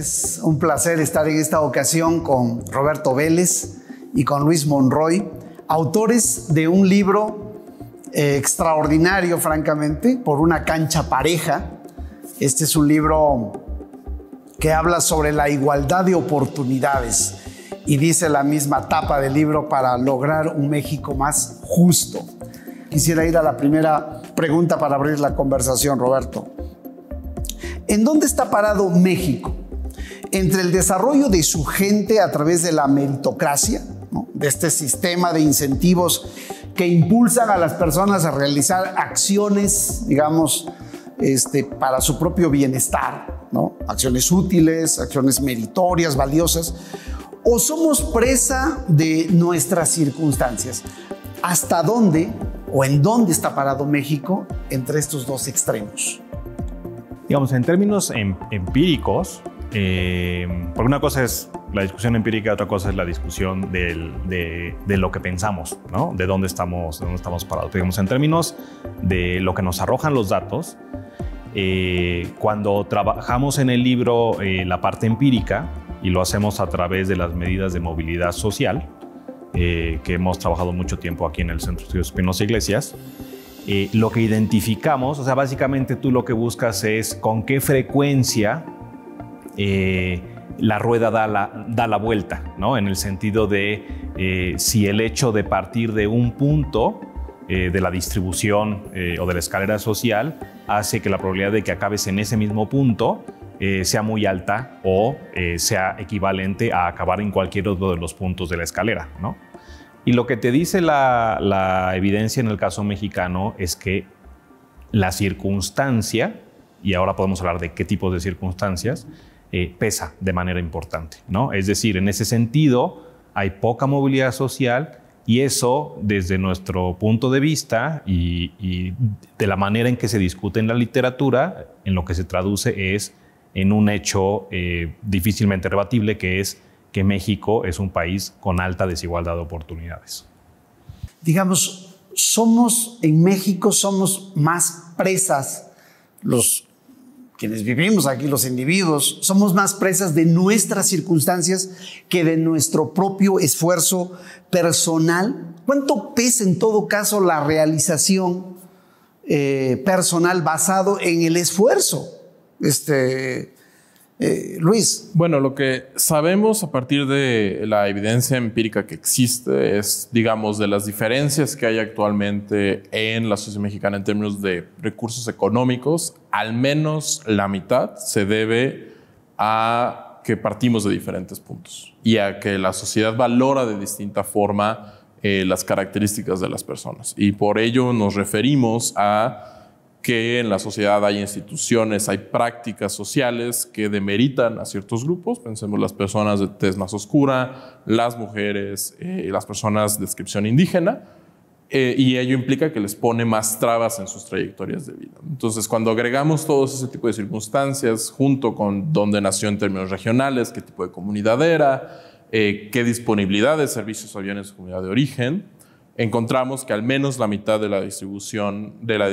es un placer estar en esta ocasión con Roberto Vélez y con Luis Monroy, autores de un libro eh, extraordinario, francamente, por una cancha pareja. Este es un libro que habla sobre la igualdad de oportunidades y dice la misma tapa del libro para lograr un México más justo. Quisiera ir a la primera pregunta para abrir la conversación, Roberto. ¿En dónde está parado México? entre el desarrollo de su gente a través de la meritocracia, de este sistema de incentivos que impulsan a las personas a realizar acciones, digamos, este, para su propio bienestar, acciones útiles, acciones meritorias, valiosas, o somos presa de nuestras circunstancias. ¿Hasta dónde o en dónde está parado México entre estos dos extremos? Digamos, en términos em- empíricos, eh, porque una cosa es la discusión empírica, otra cosa es la discusión de, lo que pensamos, ¿no? De dónde estamos, dónde estamos parados. Digamos, en términos de lo que nos arrojan los datos, eh, cuando trabajamos en el libro eh, la parte empírica y lo hacemos a través de las medidas de movilidad social, eh, que hemos trabajado mucho tiempo aquí en el Centro de Estudios Espinosa Iglesias, lo que identificamos, o sea, básicamente tú lo que buscas es con qué frecuencia eh, la rueda da la, vuelta, ¿no? En el sentido de eh, si el hecho de partir de un punto eh, de la distribución o de la escalera social hace que la probabilidad de que acabes en ese mismo punto sea muy alta o sea equivalente a acabar en cualquier otro de los puntos de la escalera, ¿no? Y lo que te dice la, la evidencia en el caso mexicano es que la circunstancia, y ahora podemos hablar de qué tipos de circunstancias, eh, pesa de manera importante. ¿no? Es decir, en ese sentido, hay poca movilidad social y eso, desde nuestro punto de vista y, de la manera en que se discute en la literatura, en lo que se traduce es en un hecho eh, difícilmente rebatible, que es que México es un país con alta desigualdad de oportunidades. Digamos, somos en México somos más presas los quienes vivimos aquí, los individuos, somos más presas de nuestras circunstancias que de nuestro propio esfuerzo personal. ¿Cuánto pesa en todo caso la realización eh, personal basado en el esfuerzo? Este, eh, Luis. Bueno, lo que sabemos a partir de la evidencia empírica que existe es, digamos, de las diferencias que hay actualmente en la sociedad mexicana en términos de recursos económicos, al menos la mitad se debe a que partimos de diferentes puntos y a que la sociedad valora de distinta forma eh, las características de las personas. Y por ello nos referimos a que en la sociedad hay instituciones, hay prácticas sociales que demeritan a ciertos grupos, pensemos las personas de tez más oscura, las mujeres, eh, las personas de descripción indígena, eh, y ello implica que les pone más trabas en sus trayectorias de vida. Entonces, cuando agregamos todos ese tipo de circunstancias, junto con dónde nació en términos regionales, qué tipo de comunidad era, eh, qué disponibilidad de servicios había en su comunidad de origen, encontramos que al menos la mitad de la distribución, de la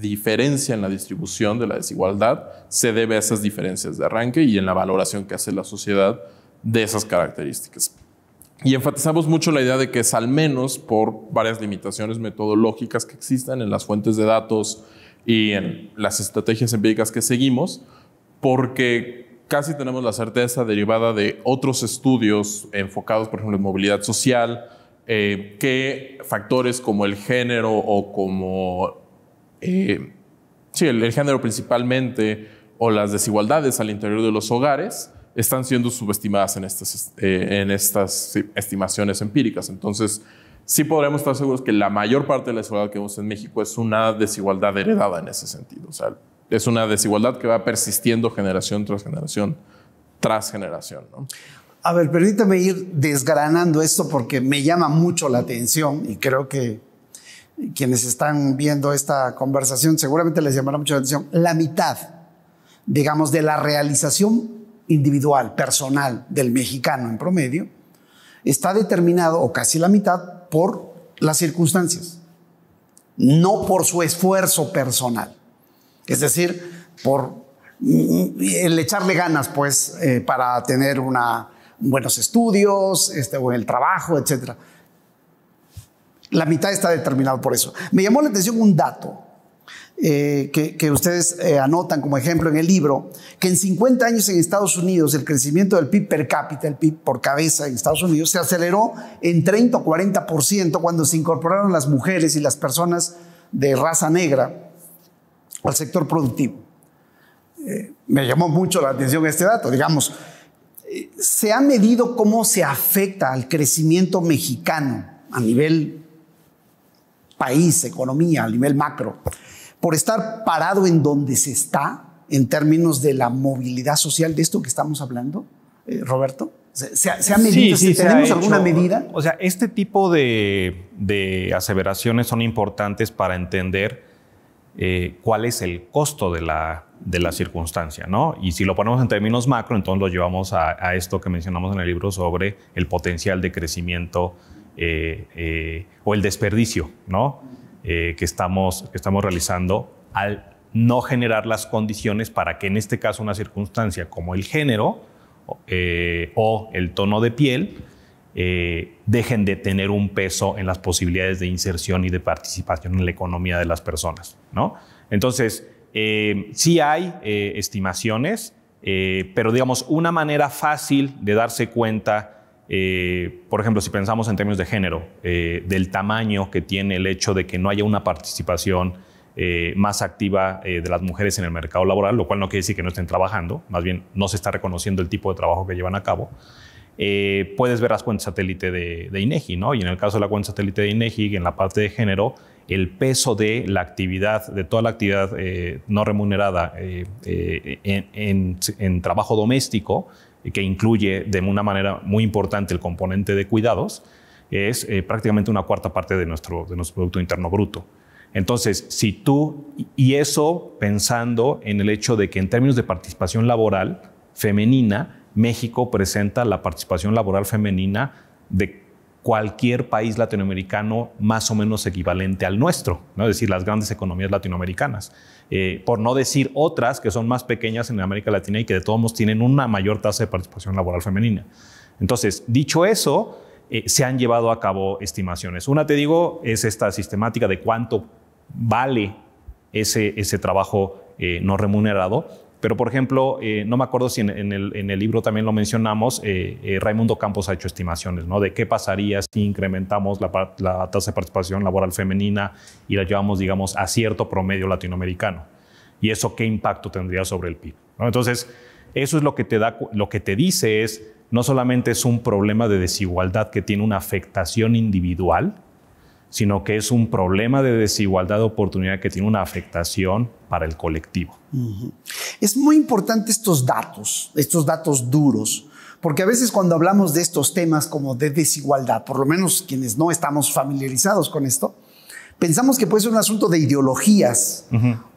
diferencia en la distribución de la desigualdad se debe a esas diferencias de arranque y en la valoración que hace la sociedad de esas características. Y enfatizamos mucho la idea de que es al menos por varias limitaciones metodológicas que existan en las fuentes de datos y en las estrategias empíricas que seguimos, porque casi tenemos la certeza derivada de otros estudios enfocados, por ejemplo, en movilidad social, que eh, qué factores como el género o como, eh, sí, el, género principalmente o las desigualdades al interior de los hogares están siendo subestimadas eh, en estas, estimaciones empíricas. Entonces, sí podremos estar seguros que la mayor parte de la desigualdad que vemos en México es una desigualdad heredada en ese sentido. sea, es una desigualdad que va persistiendo generación tras generación tras generación. ¿no? A ver, permítame ir desgranando esto porque me llama mucho la atención y creo que quienes están viendo esta conversación seguramente les llamará mucho la atención. La mitad, digamos, de la realización individual, personal del mexicano en promedio, está determinado, o casi la mitad, por las circunstancias, no por su esfuerzo personal. Es decir, por mm, mm, el echarle ganas, pues, eh, para tener una buenos estudios este, o en el trabajo, etc. La mitad está determinado por eso. Me llamó la atención un dato eh, que, ustedes eh, anotan como ejemplo en el libro, que en 50 años en Estados Unidos el crecimiento del PIB per cápita, el PIB por cabeza en Estados Unidos, se aceleró en 30 o 40% cuando se incorporaron las mujeres y las personas de raza negra al sector productivo. Eh, me llamó mucho la atención este dato, digamos se ha medido cómo se afecta al crecimiento mexicano a nivel país, economía, a nivel macro, por estar parado en donde se está en términos de la movilidad social de esto que estamos hablando, eh, Roberto? ¿Se, ha medido? ¿Tenemos alguna medida? O sea, este tipo de, de aseveraciones son importantes para entender eh, cuál es el costo de la, circunstancia, ¿no? Y si lo ponemos en términos macro, entonces lo llevamos a, esto que mencionamos en el libro sobre el potencial de crecimiento eh, eh, o el desperdicio, ¿no? que estamos realizando al no generar las condiciones para que en este caso una circunstancia como el género o el tono de piel eh, dejen de tener un peso en las posibilidades de inserción y de participación en la economía de las personas. ¿no? Entonces, eh, sí hay eh, estimaciones, pero digamos, una manera fácil de darse cuenta, por ejemplo, si pensamos en términos de género, del tamaño que tiene el hecho de que no haya una participación más activa de las mujeres en el mercado laboral, lo cual no quiere decir que no estén trabajando, más bien no se está reconociendo el tipo de trabajo que llevan a cabo. Eh, puedes ver las cuentas satélite de, INEGI, ¿no? Y en el caso de la cuenta satélite de INEGI, en la parte de género, el peso de la actividad, de toda la actividad eh, no remunerada eh, en, trabajo doméstico, que incluye de una manera muy importante el componente de cuidados, es prácticamente una cuarta parte de nuestro, de nuestro Producto Interno Bruto. Entonces, si tú, y eso pensando en el hecho de que en términos de participación laboral femenina, México presenta la participación laboral femenina de cualquier país latinoamericano más o menos equivalente al nuestro, ¿no? es decir, las grandes economías latinoamericanas, eh, por no decir otras que son más pequeñas en América Latina y que de todos modos tienen una mayor tasa de participación laboral femenina. Entonces, dicho eso, eh, se han llevado a cabo estimaciones. Una, te digo, es esta sistemática de cuánto vale ese, ese trabajo eh, no remunerado pero, por ejemplo, eh, no me acuerdo si en, el, libro también lo mencionamos, eh, eh, Raimundo Campos ha hecho estimaciones, ¿no? De qué pasaría si incrementamos la, tasa de participación laboral femenina y la llevamos, digamos, a cierto promedio latinoamericano. Y eso qué impacto tendría sobre el PIB. Entonces, eso es lo que te da, lo que te dice es, no solamente es un problema de desigualdad que tiene una afectación individual, sino que es un problema de desigualdad de oportunidad que tiene una afectación para el colectivo. Es muy importante estos datos, estos datos duros, porque a veces cuando hablamos de estos temas como de desigualdad, por lo menos quienes no estamos familiarizados con esto, pensamos que puede ser un asunto de ideologías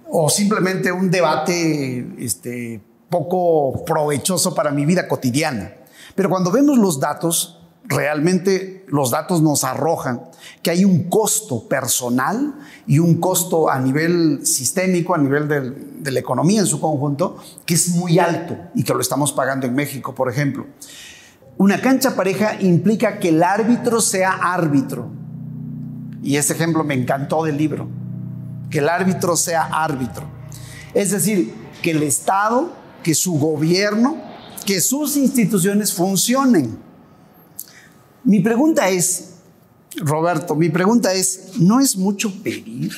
o simplemente un debate este, poco provechoso para mi vida cotidiana. Pero cuando vemos los datos, realmente los datos nos arrojan que hay un costo personal y un costo a nivel sistémico, a nivel de la economía en su conjunto, que es muy alto y que lo estamos pagando en México, por ejemplo. Una cancha pareja implica que el árbitro sea árbitro. Y ese ejemplo me encantó del libro. Que el árbitro sea árbitro. Es decir, que el Estado, que su gobierno, que sus instituciones funcionen mi pregunta es, Roberto, mi pregunta es, ¿no es mucho pedir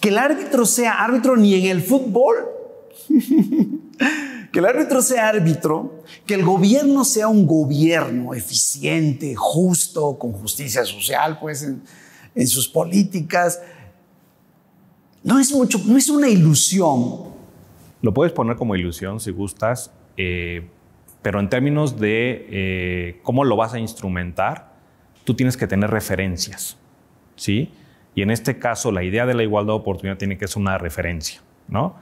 que el árbitro sea árbitro ni en el fútbol? que el árbitro sea árbitro, que el gobierno sea un gobierno eficiente, justo, con justicia social, pues en, sus políticas. No es mucho, no es una ilusión. Lo puedes poner como ilusión si gustas, eh, pero en términos de eh, cómo lo vas a instrumentar, tú tienes que tener referencias, ¿sí? Y en este caso, la idea de la igualdad de oportunidad tiene que ser una referencia, ¿no?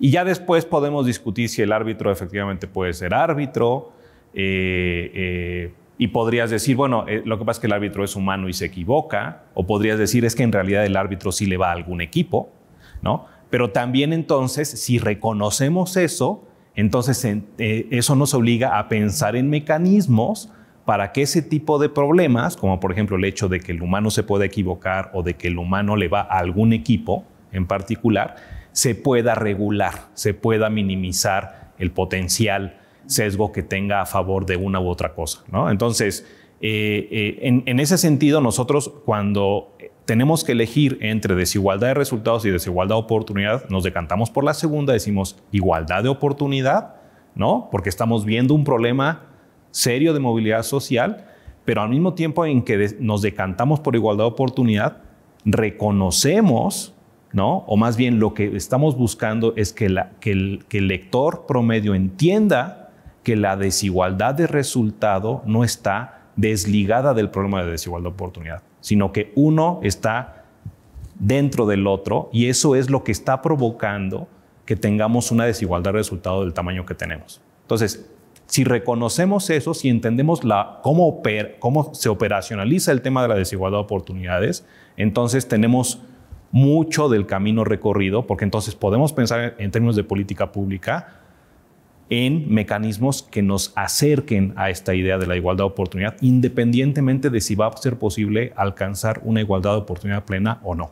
Y ya después podemos discutir si el árbitro efectivamente puede ser árbitro, eh, eh, y podrías decir, bueno, lo que pasa es que el árbitro es humano y se equivoca, o podrías decir es que en realidad el árbitro sí le va a algún equipo, ¿no? Pero también entonces, si reconocemos eso, entonces, eh, eso nos obliga a pensar en mecanismos para que ese tipo de problemas, como por ejemplo el hecho de que el humano se puede equivocar o de que el humano le va a algún equipo en particular, se pueda regular, se pueda minimizar el potencial sesgo que tenga a favor de una u otra cosa. Entonces, eh, eh, en, ese sentido, nosotros cuando tenemos que elegir entre desigualdad de resultados y desigualdad de oportunidad, nos decantamos por la segunda, decimos igualdad de oportunidad, ¿no? Porque estamos viendo un problema serio de movilidad social, pero al mismo tiempo en que nos decantamos por igualdad de oportunidad, reconocemos, ¿no? O más bien lo que estamos buscando es que, que el lector promedio entienda que la desigualdad de resultado no está desligada del problema de desigualdad de oportunidad sino que uno está dentro del otro y eso es lo que está provocando que tengamos una desigualdad de resultado del tamaño que tenemos. Entonces, si reconocemos eso, si entendemos cómo se operacionaliza el tema de la desigualdad de oportunidades, entonces tenemos mucho del camino recorrido, porque entonces podemos pensar en términos de política pública, en mecanismos que nos acerquen a esta idea de la igualdad de oportunidad, independientemente de si va a ser posible alcanzar una igualdad de oportunidad plena o no.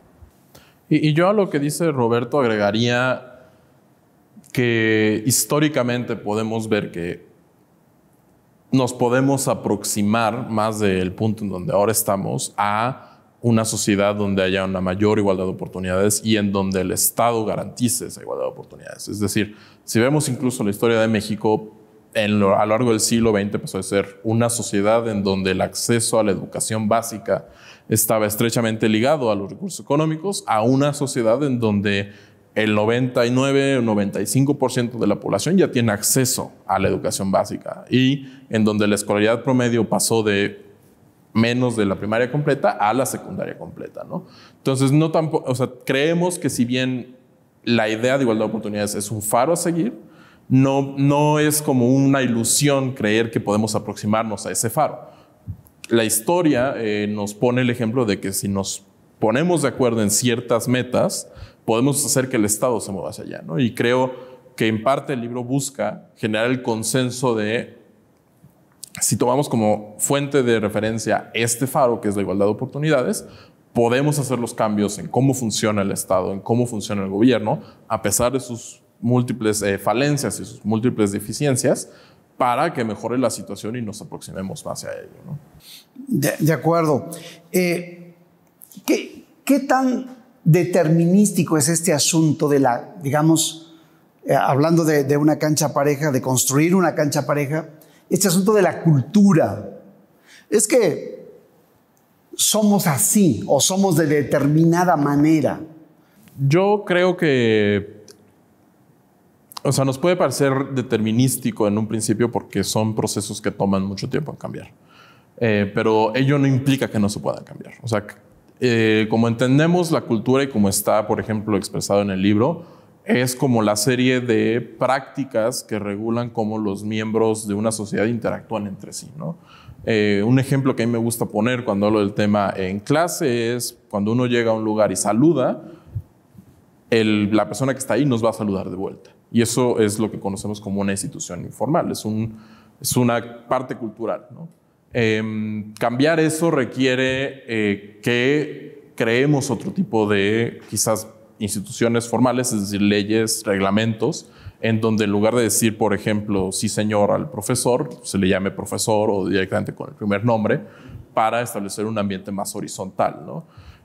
Y, yo a lo que dice Roberto agregaría que históricamente podemos ver que nos podemos aproximar más del punto en donde ahora estamos a una sociedad donde haya una mayor igualdad de oportunidades y en donde el Estado garantice esa igualdad de oportunidades. Es decir, si vemos incluso la historia de México, a lo largo del siglo XX pasó a ser una sociedad en donde el acceso a la educación básica estaba estrechamente ligado a los recursos económicos, a una sociedad en donde el 99 o 95% de la población ya tiene acceso a la educación básica y en donde la escolaridad promedio pasó de menos de la primaria completa a la secundaria completa, ¿no? Entonces, no tampoco, creemos que si bien la idea de igualdad de oportunidades es un faro a seguir, no, no es como una ilusión creer que podemos aproximarnos a ese faro. La historia eh, nos pone el ejemplo de que si nos ponemos de acuerdo en ciertas metas, podemos hacer que el Estado se mueva hacia allá, ¿no? Y creo que en parte el libro busca generar el consenso de si tomamos como fuente de referencia este faro, que es la igualdad de oportunidades, podemos hacer los cambios en cómo funciona el Estado, en cómo funciona el gobierno, a pesar de sus múltiples eh, falencias y sus múltiples deficiencias, para que mejore la situación y nos aproximemos más a ello. De, acuerdo. Eh, ¿qué, tan determinístico es este asunto de la, digamos, eh, hablando de, una cancha pareja, de construir una cancha pareja, este asunto de la cultura. Es que somos así o somos de determinada manera. Yo creo que, o sea, nos puede parecer determinístico en un principio porque son procesos que toman mucho tiempo en cambiar. Eh, pero ello no implica que no se puedan cambiar. O sea, eh, como entendemos la cultura y como está, por ejemplo, expresado en el libro, es como la serie de prácticas que regulan cómo los miembros de una sociedad interactúan entre sí. ¿no? Eh, un ejemplo que a mí me gusta poner cuando hablo del tema en clase es cuando uno llega a un lugar y saluda, la persona que está ahí nos va a saludar de vuelta. Y eso es lo que conocemos como una institución informal, es, un, es una parte cultural. Em, cambiar eso requiere eh, que creemos otro tipo de quizás instituciones formales, es decir, leyes, reglamentos, en donde en lugar de decir, por ejemplo, sí señor al profesor, se le llame profesor o directamente con el primer nombre, para establecer un ambiente más horizontal.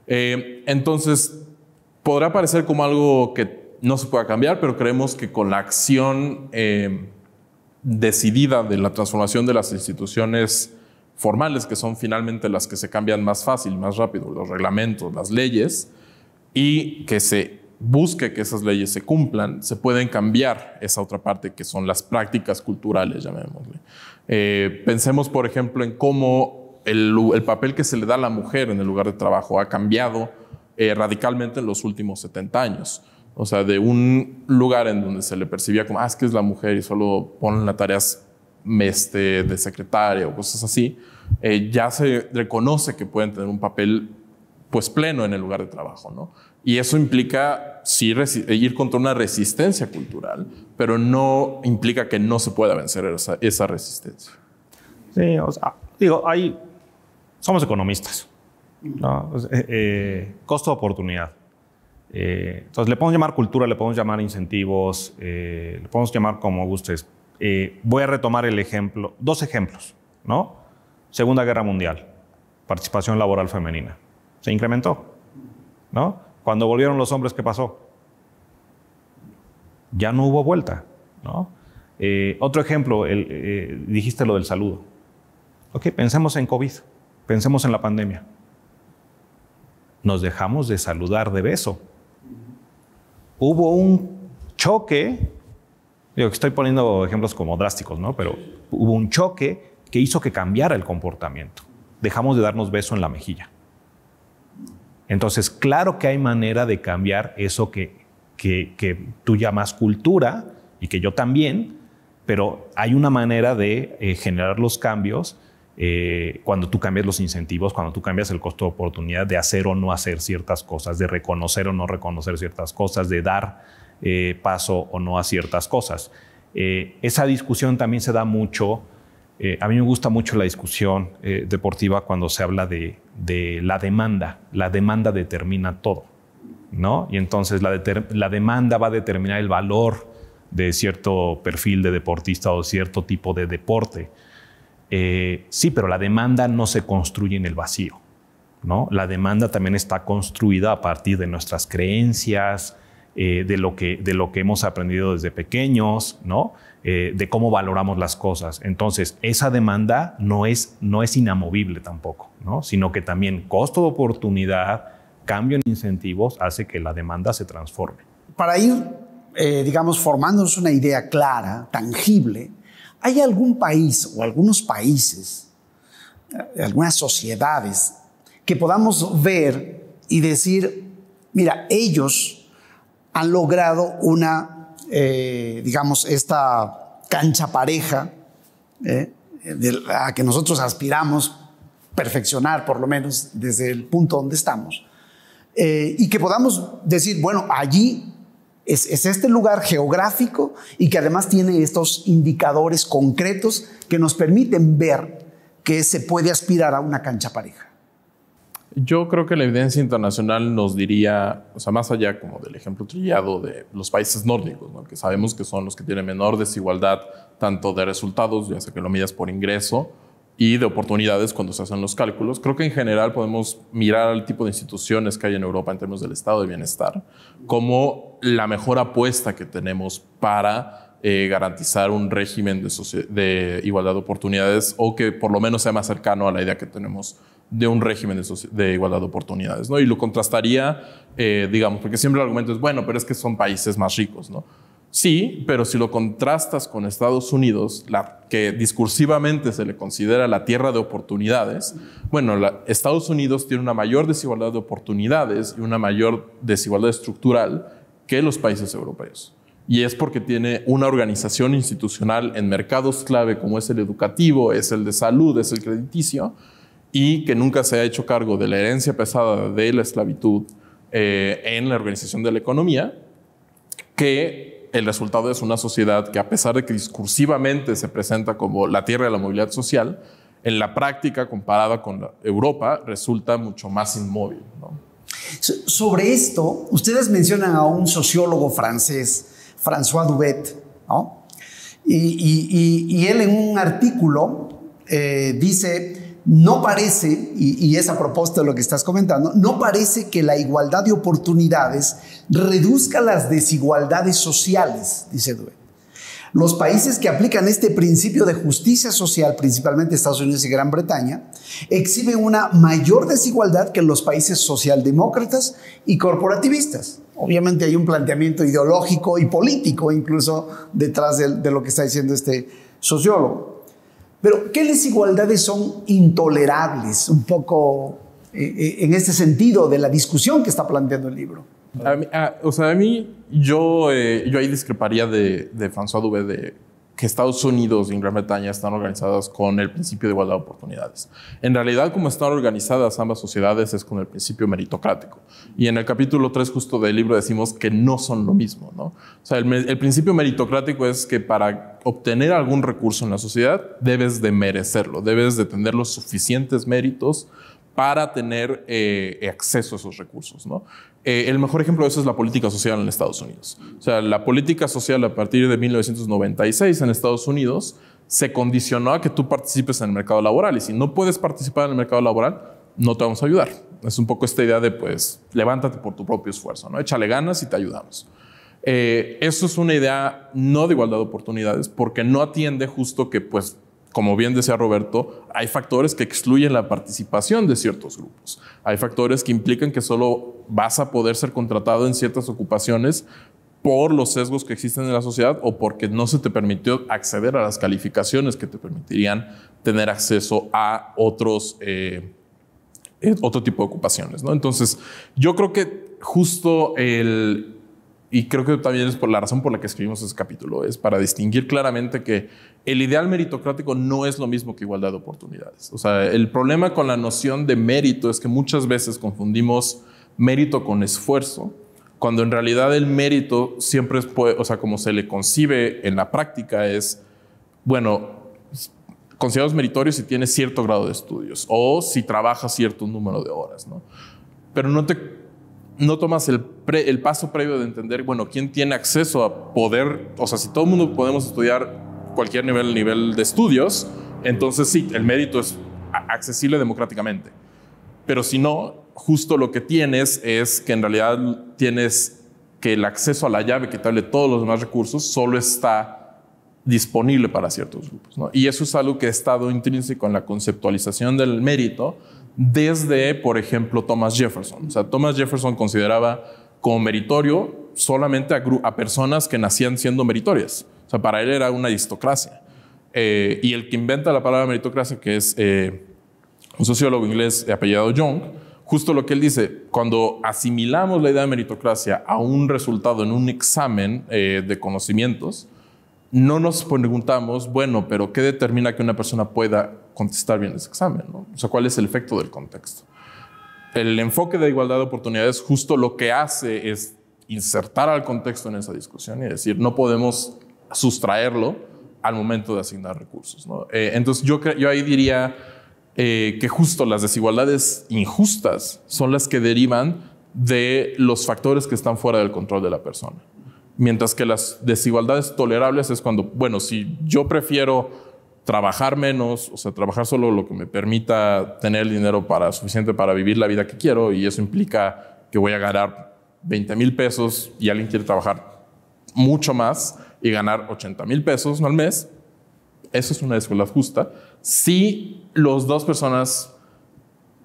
Eh, entonces, podrá parecer como algo que no se pueda cambiar, pero creemos que con la acción eh, decidida de la transformación de las instituciones formales, que son finalmente las que se cambian más fácil, más rápido, los reglamentos, las leyes, y que se busque que esas leyes se cumplan, se pueden cambiar esa otra parte que son las prácticas culturales, llamémosle. Eh, pensemos, por ejemplo, en cómo el, papel que se le da a la mujer en el lugar de trabajo ha cambiado eh, radicalmente en los últimos 70 años. O sea, de un lugar en donde se le percibía como, ah, es que es la mujer y solo ponen las tareas este, de secretaria o cosas así, eh, ya se reconoce que pueden tener un papel pues pleno en el lugar de trabajo, ¿no? Y eso implica ir contra una resistencia cultural, pero no implica que no se pueda vencer esa, resistencia. Sí, o sea, digo, ahí somos economistas, ¿no? Pues, eh, eh, costo de oportunidad. Eh, entonces, le podemos llamar cultura, le podemos llamar incentivos, le podemos llamar como gustes. voy a retomar el ejemplo, dos ejemplos, ¿no? Segunda Guerra Mundial, participación laboral femenina. Se incrementó. ¿no? Cuando volvieron los hombres, ¿qué pasó? Ya no hubo vuelta. ¿no? Eh, otro ejemplo, el, eh, dijiste lo del saludo. Ok, pensemos en COVID, pensemos en la pandemia. Nos dejamos de saludar de beso. Hubo un choque, digo, estoy poniendo ejemplos como drásticos, ¿no? Pero hubo un choque que hizo que cambiara el comportamiento. Dejamos de darnos beso en la mejilla. Entonces, claro que hay manera de cambiar eso que, tú llamas cultura y que yo también, pero hay una manera de eh, generar los cambios eh, cuando tú cambias los incentivos, cuando tú cambias el costo de oportunidad de hacer o no hacer ciertas cosas, de reconocer o no reconocer ciertas cosas, de dar eh, paso o no a ciertas cosas. esa discusión también se da mucho. a mí me gusta mucho la discusión deportiva cuando se habla de, de la demanda. La demanda determina todo, ¿no? Y entonces la, demanda va a determinar el valor de cierto perfil de deportista o cierto tipo de deporte. Eh, sí, pero la demanda no se construye en el vacío, ¿no? La demanda también está construida a partir de nuestras creencias, eh, de, lo que, de lo que hemos aprendido desde pequeños, ¿no? Eh, de cómo valoramos las cosas. Entonces, esa demanda no es, no es inamovible tampoco, Sino que también costo de oportunidad, cambio en incentivos hace que la demanda se transforme. Para ir, eh, digamos, formándonos una idea clara, tangible, ¿hay algún país o algunos países, algunas sociedades que podamos ver y decir, mira, ellos han logrado una, eh, digamos, esta cancha pareja eh, a que nosotros aspiramos perfeccionar, por lo menos desde el punto donde estamos, eh, y que podamos decir, bueno, allí es, este lugar geográfico y que además tiene estos indicadores concretos que nos permiten ver que se puede aspirar a una cancha pareja. Yo creo que la evidencia internacional nos diría, o sea, más allá como del ejemplo trillado de los países nórdicos, que sabemos que son los que tienen menor desigualdad tanto de resultados, ya sea que lo midas por ingreso, y de oportunidades cuando se hacen los cálculos. Creo que en general podemos mirar al tipo de instituciones que hay en Europa en términos del estado de bienestar como la mejor apuesta que tenemos para eh, garantizar un régimen de, de igualdad de oportunidades o que por lo menos sea más cercano a la idea que tenemos de un régimen de, igualdad de oportunidades, ¿no? Y lo contrastaría, eh, digamos, porque siempre el argumento es, bueno, pero es que son países más ricos, ¿no? Sí, pero si lo contrastas con Estados Unidos, que discursivamente se le considera la tierra de oportunidades, bueno, Estados Unidos tiene una mayor desigualdad de oportunidades y una mayor desigualdad estructural que los países europeos. Y es porque tiene una organización institucional en mercados clave como es el educativo, es el de salud, es el crediticio, y que nunca se ha hecho cargo de la herencia pesada de la esclavitud eh, en la organización de la economía, que el resultado es una sociedad que a pesar de que discursivamente se presenta como la tierra de la movilidad social, en la práctica comparada con Europa resulta mucho más inmóvil. Sobre esto, ustedes mencionan a un sociólogo francés, François Dubet, y, él en un artículo eh, dice no parece, y, y, es de lo que estás comentando, no parece que la igualdad de oportunidades reduzca las desigualdades sociales, dice Duet. Los países que aplican este principio de justicia social, principalmente Estados Unidos y Gran Bretaña, exhiben una mayor desigualdad que los países socialdemócratas y corporativistas. Obviamente hay un planteamiento ideológico y político incluso detrás de lo que está diciendo este sociólogo. Pero, ¿qué desigualdades son intolerables? Un poco eh, eh, en este sentido de la discusión que está planteando el libro. o sea, a mí, yo, eh, yo ahí discreparía de, de François de que Estados Unidos y Gran Bretaña están organizadas con el principio de igualdad de oportunidades. En realidad, como están organizadas ambas sociedades es con el principio meritocrático. Y en el capítulo 3 justo del libro decimos que no son lo mismo. ¿no? O sea, el, el principio meritocrático es que para obtener algún recurso en la sociedad debes de merecerlo, debes de tener los suficientes méritos para tener eh, eh, acceso a esos recursos. ¿no? Eh, el mejor ejemplo de eso es la política social en Estados Unidos. O sea, la política social a partir de 1996 en Estados Unidos se condicionó a que tú participes en el mercado laboral y si no puedes participar en el mercado laboral, no te vamos a ayudar. Es un poco esta idea de, pues, levántate por tu propio esfuerzo, ¿no? Échale ganas y te ayudamos. eso es una idea no de igualdad de oportunidades porque no atiende justo que, pues, como bien decía Roberto, hay factores que excluyen la participación de ciertos grupos. Hay factores que implican que solo vas a poder ser contratado en ciertas ocupaciones por los sesgos que existen en la sociedad o porque no se te permitió acceder a las calificaciones que te permitirían tener acceso a otros, eh, eh, otro tipo de ocupaciones. ¿no? Entonces, yo creo que justo el, y creo que también es por la razón por la que escribimos ese capítulo, es para distinguir claramente que el ideal meritocrático no es lo mismo que igualdad de oportunidades. O sea, el problema con la noción de mérito es que muchas veces confundimos mérito con esfuerzo, cuando en realidad el mérito siempre es, o sea, como se le concibe en la práctica es, bueno, considerados meritorios si tienes cierto grado de estudios o si trabajas cierto número de horas, ¿no? Pero no te no tomas el, paso previo de entender, bueno, quién tiene acceso a poder, o sea, si todo el mundo podemos estudiar cualquier nivel, nivel de estudios, entonces sí, el mérito es accesible democráticamente. Pero si no, justo lo que tienes es que en realidad tienes que el acceso a la llave que te todos los demás recursos solo está disponible para ciertos grupos. Y eso es algo que ha estado intrínseco en la conceptualización del mérito, desde, por ejemplo, Thomas Jefferson. O sea, Thomas Jefferson consideraba como meritorio solamente a, personas que nacían siendo meritorias. O sea, para él era una aristocracia. Eh, y el que inventa la palabra meritocracia, que es eh, un sociólogo inglés apellido Young, justo lo que él dice, cuando asimilamos la idea de meritocracia a un resultado en un examen eh, de conocimientos, no nos preguntamos, bueno, pero ¿qué determina que una persona pueda contestar bien ese examen? O sea, ¿cuál es el efecto del contexto? El enfoque de igualdad de oportunidades justo lo que hace es insertar al contexto en esa discusión y decir, no podemos sustraerlo al momento de asignar recursos. Eh, entonces yo, ahí diría eh, que justo las desigualdades injustas son las que derivan de los factores que están fuera del control de la persona. Mientras que las desigualdades tolerables es cuando, bueno, si yo prefiero trabajar menos, o sea, trabajar solo lo que me permita tener el dinero para, suficiente para vivir la vida que quiero, y eso implica que voy a ganar 20 mil pesos y alguien quiere trabajar mucho más y ganar 80 mil pesos al mes, eso es una desigualdad justa. Si los dos personas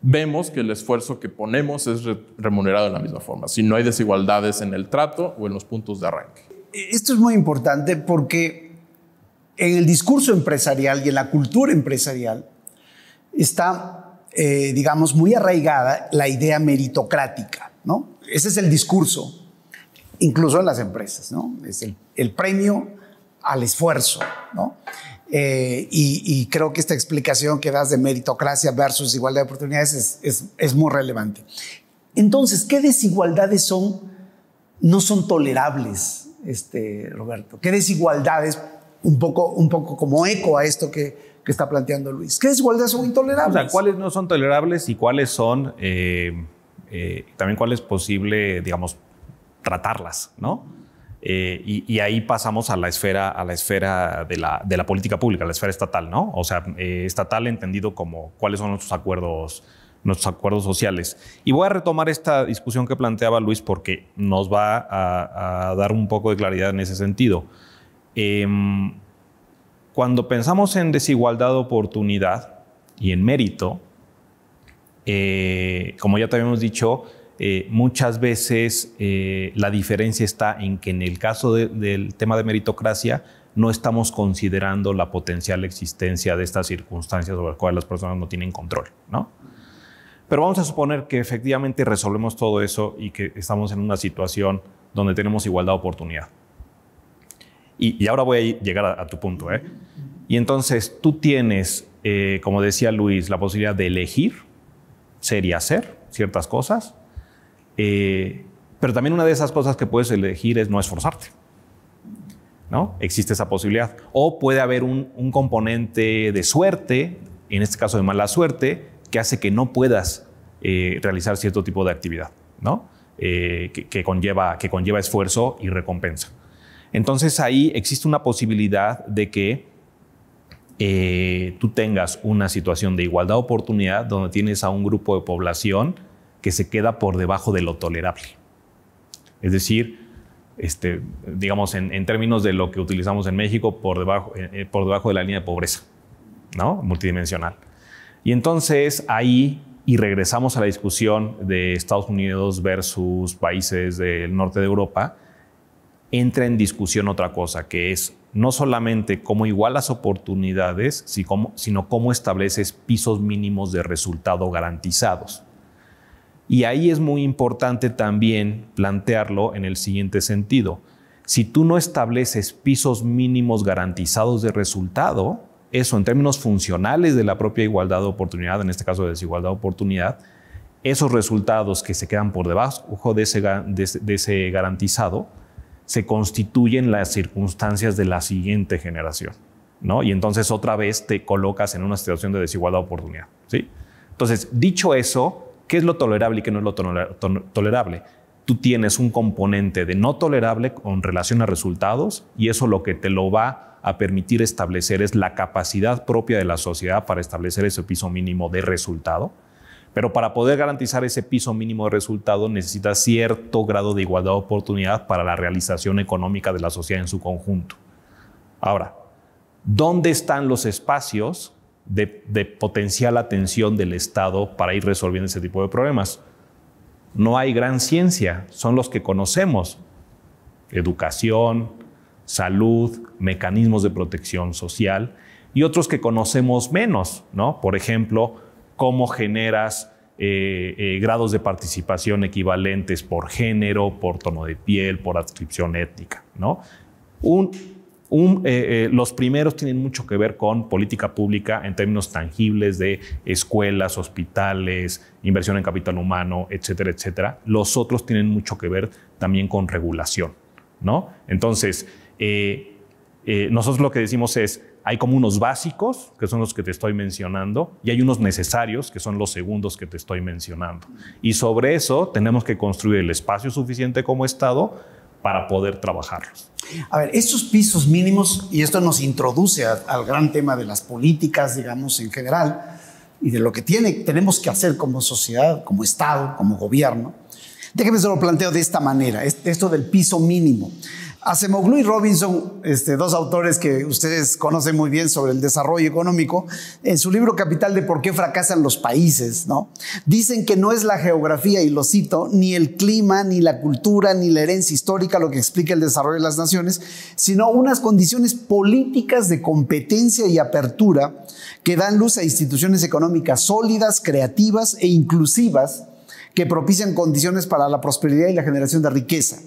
vemos que el esfuerzo que ponemos es remunerado de la misma forma, si no hay desigualdades en el trato o en los puntos de arranque. E, esto es muy importante porque en el discurso empresarial y en la cultura empresarial está, eh, digamos, muy arraigada la idea meritocrática, ¿no? Ese es el discurso, incluso en las empresas, ¿no? Es el premio al esfuerzo, ¿no? Eh, y, creo que esta explicación que das de meritocracia versus igualdad de oportunidades es, muy relevante. Entonces, ¿qué desigualdades son, no son tolerables, este, Roberto? ¿Qué desigualdades, un poco, un poco como eco a esto que, está planteando Luis, qué desigualdades son intolerables? O ¿cuáles no son tolerables y cuáles son, eh, eh, también cuál es posible, digamos, tratarlas, ¿no? Eh, y, ahí pasamos a la esfera, a la esfera de la, política pública, a la esfera estatal, ¿no? O sea, eh, estatal entendido como cuáles son nuestros acuerdos, nuestros acuerdos sociales. Y voy a retomar esta discusión que planteaba Luis porque nos va a, dar un poco de claridad en ese sentido. Em, cuando pensamos en desigualdad de oportunidad y en mérito, eh, como ya te habíamos dicho, eh, muchas veces eh, la diferencia está en que en el caso del tema de meritocracia no estamos considerando la potencial existencia de estas circunstancias sobre las cuales las personas no tienen control, ¿no? Pero vamos a suponer que efectivamente resolvemos todo eso y que estamos en una situación donde tenemos igualdad de oportunidad. Y, ahora voy a llegar a, tu punto. ¿eh? Y entonces tú tienes, eh, como decía Luis, la posibilidad de elegir ser y hacer ciertas cosas, eh, pero también una de esas cosas que puedes elegir es no esforzarte. ¿No? Existe esa posibilidad. O puede haber un, componente de suerte, en este caso de mala suerte, que hace que no puedas eh, realizar cierto tipo de actividad, ¿no? Eh, que, conlleva, que conlleva esfuerzo y recompensa. Entonces ahí existe una posibilidad de que tú tengas una situación de igualdad de oportunidad donde tienes a un grupo de población que se queda por debajo de lo tolerable. Es decir, este, digamos, en, términos de lo que utilizamos en México, por debajo, eh, eh, por debajo de la línea de pobreza, ¿no? Multidimensional. Y entonces ahí, y regresamos a la discusión de Estados Unidos versus países del norte de Europa, entra en discusión otra cosa, que es no solamente cómo igualas oportunidades, sino cómo estableces pisos mínimos de resultado garantizados. Y ahí es muy importante también plantearlo en el siguiente sentido. Si tú no estableces pisos mínimos garantizados de resultado, eso en términos funcionales de la propia igualdad de oportunidad, en este caso de desigualdad de oportunidad, esos resultados que se quedan por debajo de ese, de ese garantizado se constituyen las circunstancias de la siguiente generación. ¿no? Y entonces otra vez te colocas en una situación de desigualdad de oportunidad. ¿sí? Entonces, dicho eso, ¿Qué es lo tolerable y qué no es lo tolerable? Tú tienes un componente de no tolerable con relación a resultados y eso lo que te lo va a permitir establecer es la capacidad propia de la sociedad para establecer ese piso mínimo de resultado. Pero para poder garantizar ese piso mínimo de resultado necesita cierto grado de igualdad de oportunidad para la realización económica de la sociedad en su conjunto. Ahora, ¿dónde están los espacios de, potencial atención del Estado para ir resolviendo ese tipo de problemas. No hay gran ciencia, son los que conocemos. Educación, salud, mecanismos de protección social y otros que conocemos menos, ¿no? Por ejemplo, cómo generas eh, eh, grados de participación equivalentes por género, por tono de piel, por adscripción étnica, ¿no? Un, eh, eh, los primeros tienen mucho que ver con política pública en términos tangibles de escuelas, hospitales, inversión en capital humano, etcétera, etcétera. Los otros tienen mucho que ver también con regulación, ¿no? Entonces, eh, nosotros lo que decimos es, hay como unos básicos, que son los que te estoy mencionando, y hay unos necesarios, que son los segundos que te estoy mencionando. Y sobre eso tenemos que construir el espacio suficiente como Estado para poder trabajarlos. A ver, estos pisos mínimos, y esto nos introduce al gran tema de las políticas, digamos, en general, y de lo que tiene, tenemos que hacer como sociedad, como Estado, como gobierno. Déjeme se lo planteo de esta manera, esto del piso mínimo. Acemoglu y Robinson, este, dos autores que ustedes conocen muy bien sobre el desarrollo económico, en su libro Capital de por qué fracasan los países, Dicen que no es la geografía, y lo cito, ni el clima, ni la cultura, ni la herencia histórica lo que explica el desarrollo de las naciones, sino unas condiciones políticas de competencia y apertura que dan luz a instituciones económicas sólidas, creativas e inclusivas que propician condiciones para la prosperidad y la generación de riqueza.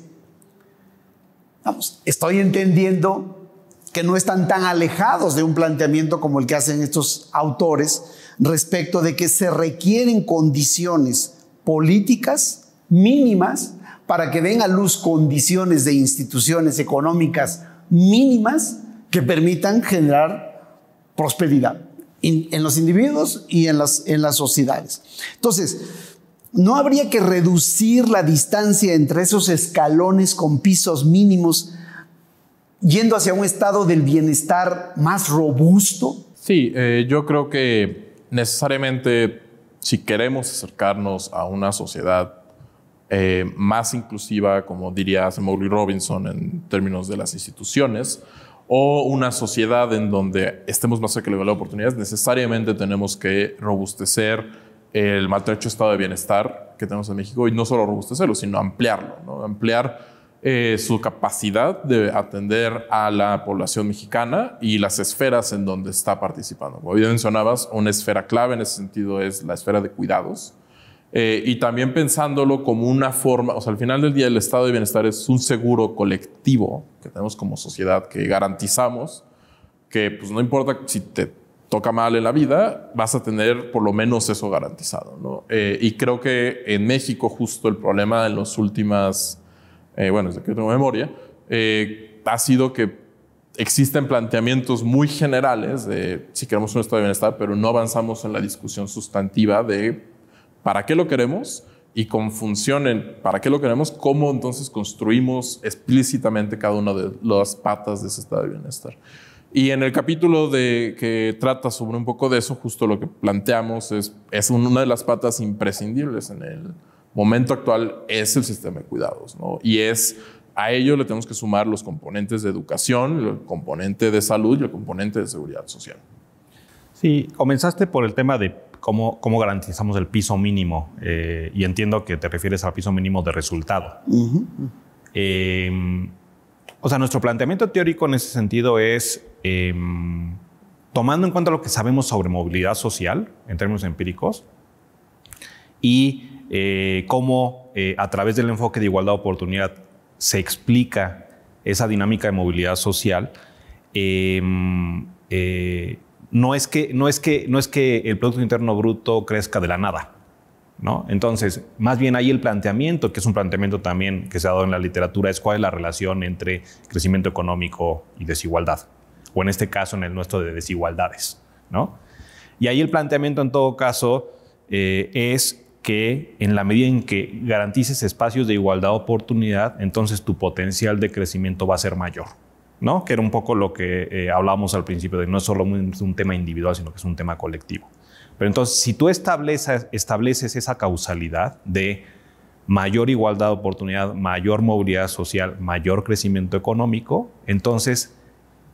Vamos, estoy entendiendo que no están tan alejados de un planteamiento como el que hacen estos autores respecto de que se requieren condiciones políticas mínimas para que den a luz condiciones de instituciones económicas mínimas que permitan generar prosperidad en, los individuos y en las, en las sociedades. Entonces, ¿No habría que reducir la distancia entre esos escalones con pisos mínimos yendo hacia un estado del bienestar más robusto? Sí, eh, yo creo que necesariamente si queremos acercarnos a una sociedad eh, más inclusiva, como diría Mowgli Robinson en términos de las instituciones, o una sociedad en donde estemos más cerca de la oportunidades, necesariamente tenemos que robustecer el maltrecho estado de bienestar que tenemos en México y no solo robustecerlo, sino ampliarlo, ampliar eh, su capacidad de atender a la población mexicana y las esferas en donde está participando. Como bien mencionabas, una esfera clave en ese sentido es la esfera de cuidados. Eh, y también pensándolo como una forma, o sea, al final del día el estado de bienestar es un seguro colectivo que tenemos como sociedad que garantizamos que pues no importa si te toca mal en la vida, vas a tener por lo menos eso garantizado. Eh, y creo que en México justo el problema en los últimas, eh, bueno, desde que tengo memoria, eh, ha sido que existen planteamientos muy generales de si queremos un estado de bienestar, pero no avanzamos en la discusión sustantiva de para qué lo queremos y con funcionen para qué lo queremos, cómo entonces construimos explícitamente cada una de las patas de ese estado de bienestar. Y en el capítulo de, que trata sobre un poco de eso, justo lo que planteamos es, es una de las patas imprescindibles en el momento actual, es el sistema de cuidados, ¿no? Y es a ello le tenemos que sumar los componentes de educación, el componente de salud y el componente de seguridad social. Sí, comenzaste por el tema de cómo, cómo garantizamos el piso mínimo eh, y entiendo que te refieres al piso mínimo de resultado. O sea, nuestro planteamiento teórico en ese sentido es, em, tomando en cuenta lo que sabemos sobre movilidad social en términos empíricos y eh, cómo eh, a través del enfoque de igualdad de oportunidad se explica esa dinámica de movilidad social, em, eh, no es, que, no, es que, no es que el Producto Interno Bruto crezca de la nada. Entonces, más bien ahí el planteamiento, que es un planteamiento también que se ha dado en la literatura, es cuál es la relación entre crecimiento económico y desigualdad, o en este caso en el nuestro de desigualdades. Y ahí el planteamiento en todo caso eh, es que en la medida en que garantices espacios de igualdad de oportunidad, entonces tu potencial de crecimiento va a ser mayor. que era un poco lo que eh, hablábamos al principio, de no es solo un tema individual, sino que es un tema colectivo. Pero entonces, si tú estableces, esa causalidad de mayor igualdad de oportunidad, mayor movilidad social, mayor crecimiento económico, entonces,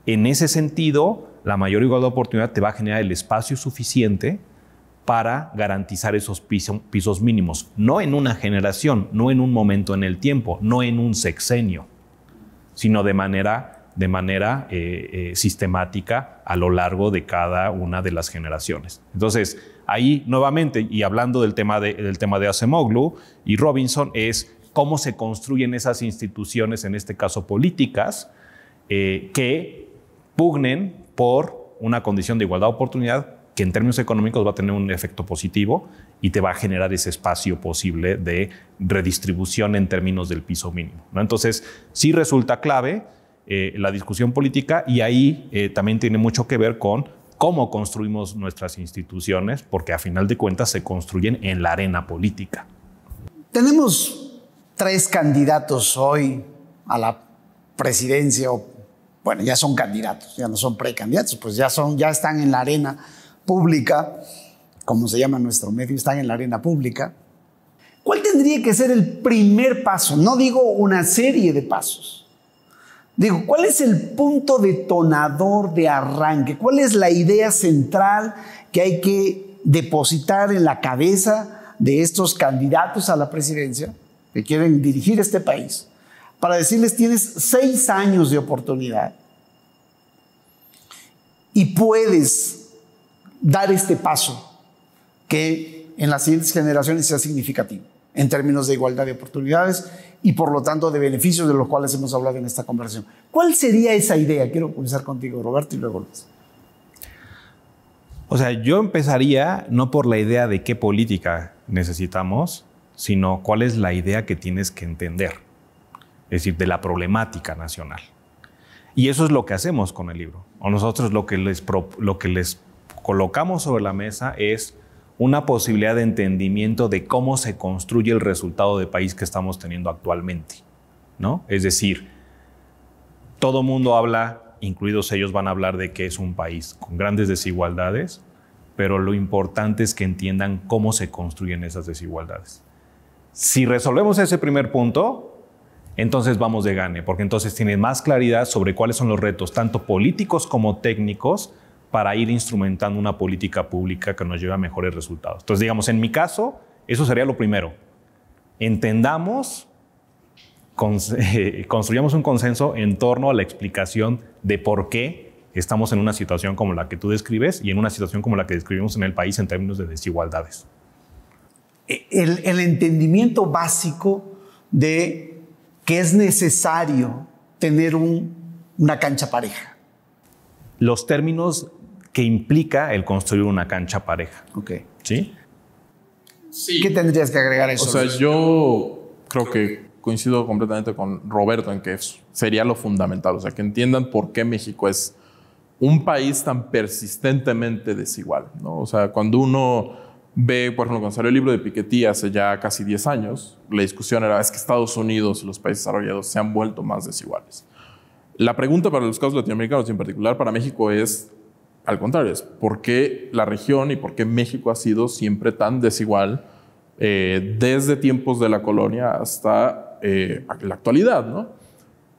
en ese sentido, la mayor igualdad de oportunidad te va a generar el espacio suficiente para garantizar esos pisos mínimos, no en una generación, no en un momento en el tiempo, no en un sexenio, sino de manera de manera eh, eh, sistemática a lo largo de cada una de las generaciones. Entonces, ahí nuevamente, y hablando del tema de, del tema de Acemoglu y Robinson, es cómo se construyen esas instituciones, en este caso políticas, eh, que pugnen por una condición de igualdad de oportunidad que en términos económicos va a tener un efecto positivo y te va a generar ese espacio posible de redistribución en términos del piso mínimo. Entonces, sí resulta clave eh, la discusión política y ahí eh, también tiene mucho que ver con cómo construimos nuestras instituciones, porque a final de cuentas se construyen en la arena política. Tenemos tres candidatos hoy a la presidencia, bueno, ya son candidatos, ya no son precandidatos, pues ya, son, ya están en la arena pública, como se llama nuestro medio, están en la arena pública. ¿Cuál tendría que ser el primer paso? No digo una serie de pasos, Digo, ¿cuál es el punto detonador de arranque? ¿Cuál es la idea central que hay que depositar en la cabeza de estos candidatos a la presidencia que quieren dirigir este país? Para decirles, tienes seis años de oportunidad y puedes dar este paso que en las siguientes generaciones sea significativo en términos de igualdad de oportunidades y por lo tanto de beneficios de los cuales hemos hablado en esta conversación. ¿Cuál sería esa idea? Quiero comenzar contigo, Roberto, y luego Luis. O sea, yo empezaría no por la idea de qué política necesitamos, sino cuál es la idea que tienes que entender, es decir, de la problemática nacional. Y eso es lo que hacemos con el libro. O nosotros lo que les, lo que les colocamos sobre la mesa es una posibilidad de entendimiento de cómo se construye el resultado de país que estamos teniendo actualmente. ¿no? Es decir, todo mundo habla, incluidos ellos van a hablar de que es un país con grandes desigualdades, pero lo importante es que entiendan cómo se construyen esas desigualdades. Si resolvemos ese primer punto, entonces vamos de gane, porque entonces tienen más claridad sobre cuáles son los retos, tanto políticos como técnicos, para ir instrumentando una política pública que nos lleve a mejores resultados. Entonces, digamos, en mi caso, eso sería lo primero. Entendamos, eh, construyamos un consenso en torno a la explicación de por qué estamos en una situación como la que tú describes y en una situación como la que describimos en el país en términos de desigualdades. E, el, entendimiento básico de que es necesario tener una cancha pareja. Los términos que implica el construir una cancha pareja. Ok. ¿Sí? Sí. ¿Qué tendrías que agregar a eso? O sea, yo creo que coincido completamente con Roberto en que sería lo fundamental. O sea, que entiendan por qué México es un país tan persistentemente desigual. ¿no? O sea, cuando uno ve, por ejemplo, cuando salió el libro de Piketty hace ya casi 10 años, la discusión era es que Estados Unidos y los países desarrollados se han vuelto más desiguales. La pregunta para los casos latinoamericanos y en particular para México es al contrario, es por qué la región y por qué México ha sido siempre tan desigual eh, desde tiempos de la colonia hasta eh, la actualidad, ¿no?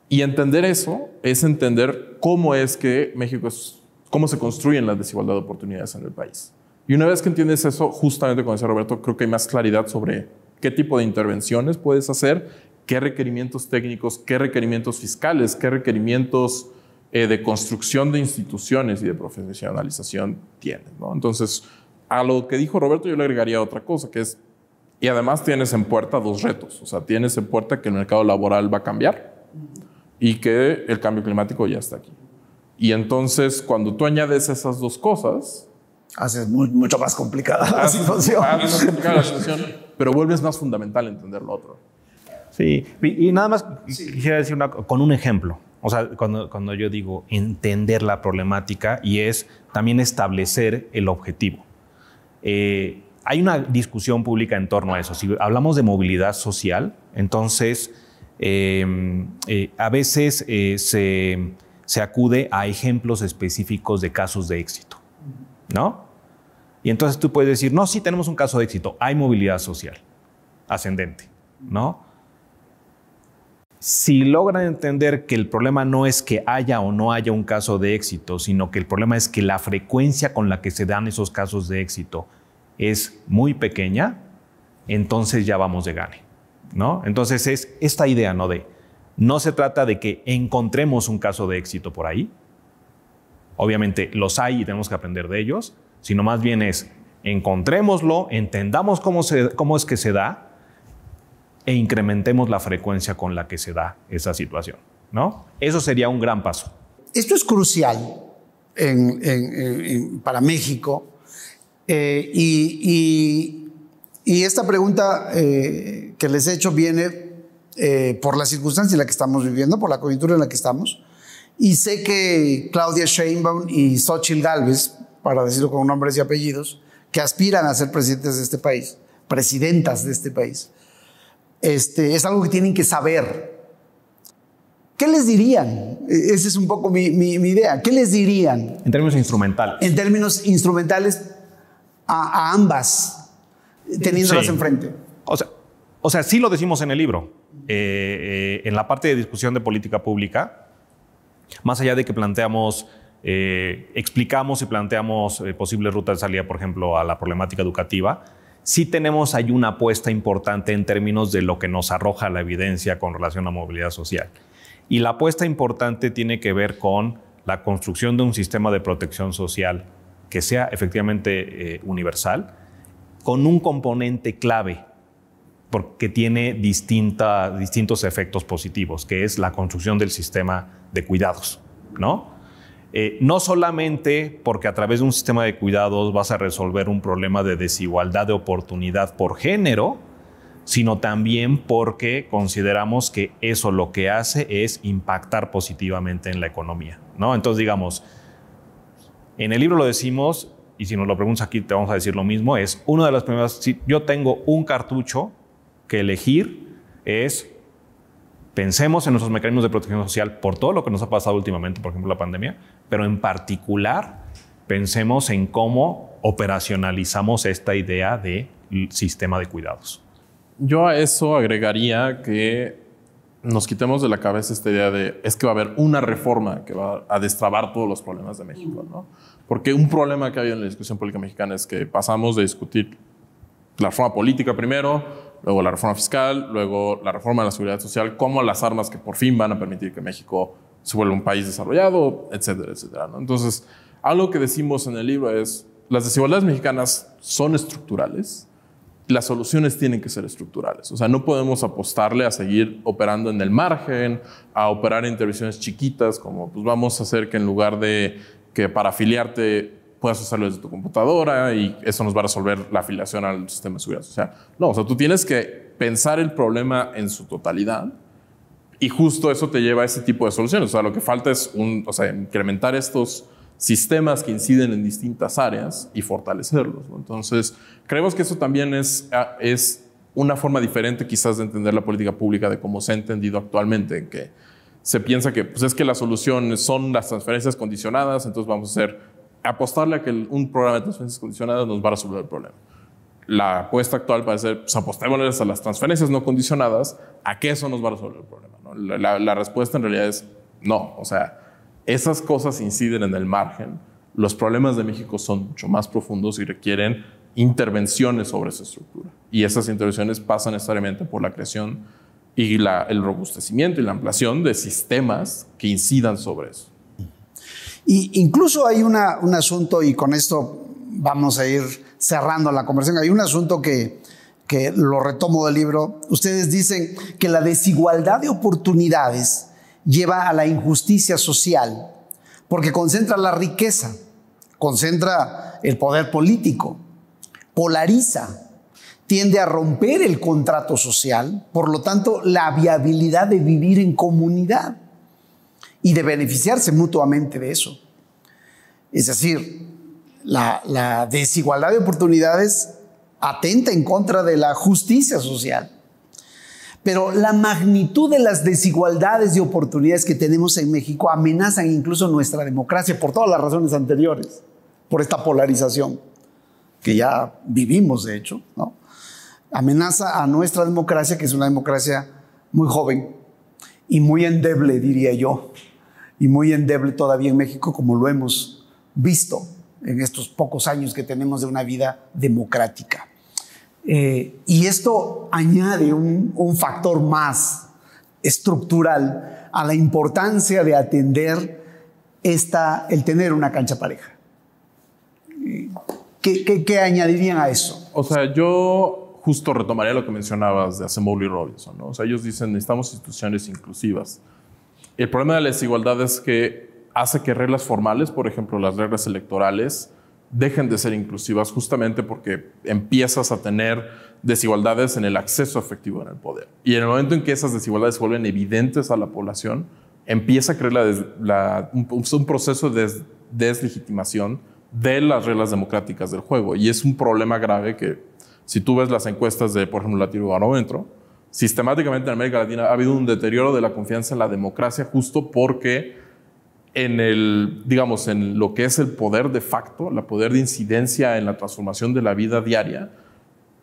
Y entender eso es entender cómo es que México es, cómo se construyen las desigualdades de oportunidades en el país. Y una vez que entiendes eso, justamente con ese Roberto, creo que hay más claridad sobre qué tipo de intervenciones puedes hacer, qué requerimientos técnicos, qué requerimientos fiscales, qué requerimientos eh, de construcción de instituciones y de profesionalización tienes. ¿no? Entonces, a lo que dijo Roberto yo le agregaría otra cosa, que es, y además tienes en puerta dos retos, o sea, tienes en puerta que el mercado laboral va a cambiar y que el cambio climático ya está aquí. Y entonces, cuando tú añades esas dos cosas, haces mucho más complicada la situación. pero vuelves más fundamental entender lo otro. Sí, y, nada más quisiera decir con un ejemplo. O sea, cuando, cuando yo digo entender la problemática y es también establecer el objetivo. Eh, hay una discusión pública en torno a eso. Si hablamos de movilidad social, entonces em, eh, a veces eh, se, se, acude a ejemplos específicos de casos de éxito, ¿no? Y entonces tú puedes decir, no, sí tenemos un caso de éxito, hay movilidad social ascendente, ¿no? Si logran entender que el problema no es que haya o no haya un caso de éxito, sino que el problema es que la frecuencia con la que se dan esos casos de éxito es muy pequeña, entonces ya vamos de gane. ¿no? Entonces es esta idea ¿no? de no se trata de que encontremos un caso de éxito por ahí. Obviamente los hay y tenemos que aprender de ellos, sino más bien es encontrémoslo, entendamos cómo, cómo es que se da e incrementemos la frecuencia con la que se da esa situación. ¿no? Eso sería un gran paso. Esto es crucial para México eh, y, esta pregunta eh, que les he hecho viene eh, por la circunstancia en la que estamos viviendo, por la coyuntura en la que estamos. Y sé que Claudia Sheinbaum y Xochitl Galvez, para decirlo con nombres y apellidos, que aspiran a ser presidentes de este país, presidentas de este país, este, es algo que tienen que saber. ¿Qué les dirían? E, Esa es un poco mi, idea. ¿Qué les dirían? En términos instrumentales. En términos instrumentales a, ambas, teniéndolas enfrente. O sea, sí lo decimos en el libro. Eh, eh, en la parte de discusión de política pública, más allá de que planteamos eh, explicamos y planteamos posibles rutas de salida, por ejemplo, a la problemática educativa sí tenemos ahí una apuesta importante en términos de lo que nos arroja la evidencia con relación a movilidad social. Y la apuesta importante tiene que ver con la construcción de un sistema de protección social que sea efectivamente eh, universal, con un componente clave, porque tiene distintos efectos positivos, que es la construcción del sistema de cuidados, ¿no? Eh, no solamente porque a través de un sistema de cuidados vas a resolver un problema de desigualdad de oportunidad por género, sino también porque consideramos que eso lo que hace es impactar positivamente en la economía. ¿no? Entonces, digamos, en el libro lo decimos, y si nos lo preguntas aquí te vamos a decir lo mismo, es una de las primeras, si yo tengo un cartucho que elegir, es pensemos en nuestros mecanismos de protección social por todo lo que nos ha pasado últimamente, por ejemplo la pandemia, pero en particular pensemos en cómo operacionalizamos esta idea de sistema de cuidados. Yo a eso agregaría que nos quitemos de la cabeza esta idea de es que va a haber una reforma que va a destrabar todos los problemas de México, Porque un problema que hay en la discusión pública mexicana es que pasamos de discutir la reforma política primero, luego la reforma fiscal, luego la reforma de la seguridad social, como las armas que por fin van a permitir que México se vuelve un país desarrollado, etcétera, etcétera. Entonces, algo que decimos en el libro es, las desigualdades mexicanas son estructurales, las soluciones tienen que ser estructurales. O sea, no podemos apostarle a seguir operando en el margen, a operar en intervenciones chiquitas, como pues vamos a hacer que en lugar de que para afiliarte puedas hacerlo desde tu computadora y eso nos va a resolver la afiliación al sistema de seguridad social. No, o sea, tú tienes que pensar el problema en su totalidad y justo eso te lleva a ese tipo de soluciones. O sea, lo que falta es incrementar estos sistemas que inciden en distintas áreas y fortalecerlos. Entonces, creemos que eso también ah, es, una forma diferente quizás de entender la política pública de cómo se ha entendido actualmente, que se piensa que pues es que la solución son las transferencias condicionadas, entonces vamos a hacer apostarle a que un programa de transferencias condicionadas nos va a resolver el problema la apuesta actual parece ser, pues a las transferencias no condicionadas, ¿a qué eso nos va a resolver el problema? La, respuesta en realidad es no. O sea, esas cosas inciden en el margen. Los problemas de México son mucho más profundos y requieren intervenciones sobre esa estructura. Y esas intervenciones pasan necesariamente por la creación y el robustecimiento y la ampliación de sistemas que incidan sobre eso. Y incluso hay un asunto, y con esto vamos a ir cerrando la conversación, hay un asunto que, que lo retomo del libro. Ustedes dicen que la desigualdad de oportunidades lleva a la injusticia social, porque concentra la riqueza, concentra el poder político, polariza, tiende a romper el contrato social, por lo tanto, la viabilidad de vivir en comunidad y de beneficiarse mutuamente de eso. Es decir, la, desigualdad de oportunidades atenta en contra de la justicia social. Pero la magnitud de las desigualdades de oportunidades que tenemos en México amenazan incluso nuestra democracia por todas las razones anteriores, por esta polarización que ya vivimos, de hecho, amenaza a nuestra democracia, que es una democracia muy joven y muy endeble, diría yo, y muy endeble todavía en México, como lo hemos visto en estos pocos años que tenemos de una vida democrática. Eh, y esto añade un, factor más estructural a la importancia de atender esta, el tener una cancha pareja. ¿Qué, añadirían a eso? O sea, yo justo retomaría lo que mencionabas de Acemoglu y Robinson. ¿no? O sea, ellos dicen necesitamos instituciones inclusivas. El problema de la desigualdad es que hace que reglas formales, por ejemplo las reglas electorales, dejen de ser inclusivas justamente porque empiezas a tener desigualdades en el acceso efectivo en el poder. Y en el momento en que esas desigualdades vuelven evidentes a la población, empieza a crear la un, proceso de deslegitimación de las reglas democráticas del juego. Y es un problema grave que, si tú ves las encuestas de, por ejemplo, Latino Barómetro, sistemáticamente en América Latina ha habido un deterioro de la confianza en la democracia justo porque en el, digamos, en lo que es el poder de facto, la poder de incidencia en la transformación de la vida diaria,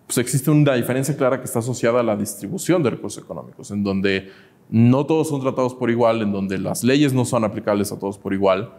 pues existe una diferencia clara que está asociada a la distribución de recursos económicos, en donde no todos son tratados por igual, en donde las leyes no son aplicables a todos por igual,